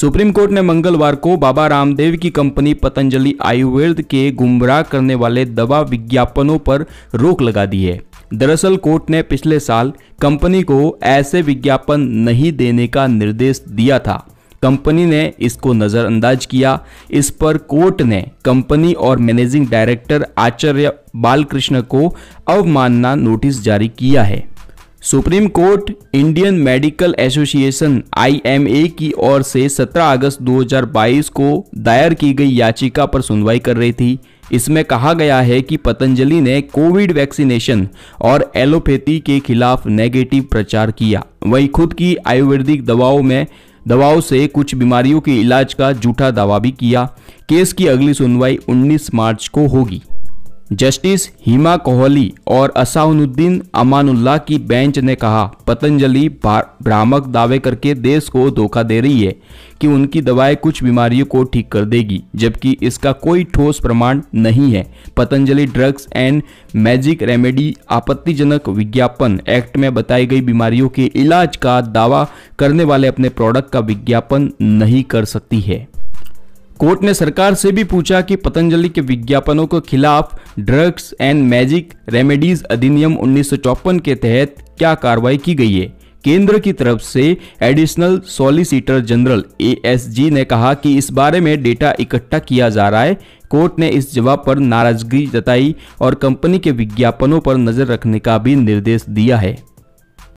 supreme court ने मंगलवार को बाबा रामदेव की कंपनी पतंजलि आयुर्वेद के गुमराह करने वाले दवा विज्ञापनों पर रोक लगा दी है दरअसल कोर्ट ने पिछले साल कंपनी को ऐसे विज्ञापन नहीं देने का निर्देश दिया था कंपनी ने इसको नज़रअंदाज किया इस पर कोर्ट ने कंपनी और मैनेजिंग डायरेक्टर आचार्य बालकृष्ण को अवमानना नोटिस जारी किया है supreme court Indian medical association IMA की ओर से 17 अगस्त 2022 को दायर की गई याचिका पर सुनवाई कर रही थी इसमें कहा गया है कि पतंजलि ने कोविड वैक्सीनेशन और एलोपैथी के खिलाफ नेगेटिव प्रचार किया वहीं खुद की आयुर्वेदिक दवाओं में दवाओं से कुछ बीमारियों के इलाज का झूठा दावा भी किया केस की अगली सुनवाई 19 मार्च को होगी जस्टिस हिमा कोहली और असाउनुद्दीन अमानुल्लाह की बेंच ने कहा पतंजलि भ्रामक दावे करके देश को धोखा दे रही है कि उनकी दवाएं कुछ बीमारियों को ठीक कर देगी जबकि इसका कोई ठोस प्रमाण नहीं है Patanjali drugs and magic remedy आपत्तिजनक विज्ञापन एक्ट में बताई गई बीमारियों के इलाज का दावा करने वाले अपने प्रोडक्ट का विज्ञापन नहीं कर सकती है कोर्ट ने सरकार से भी पूछा कि पतंजलि के विज्ञापनों के खिलाफ ड्रग्स एंड मैजिक रेमेडीज अधिनियम उन्नीस के तहत क्या कार्रवाई की गई है केंद्र की तरफ से एडिशनल सॉलिसिटर जनरल ए ने कहा कि इस बारे में डेटा इकट्ठा किया जा रहा है कोर्ट ने इस जवाब पर नाराजगी जताई और कंपनी के विज्ञापनों पर नजर रखने का भी निर्देश दिया है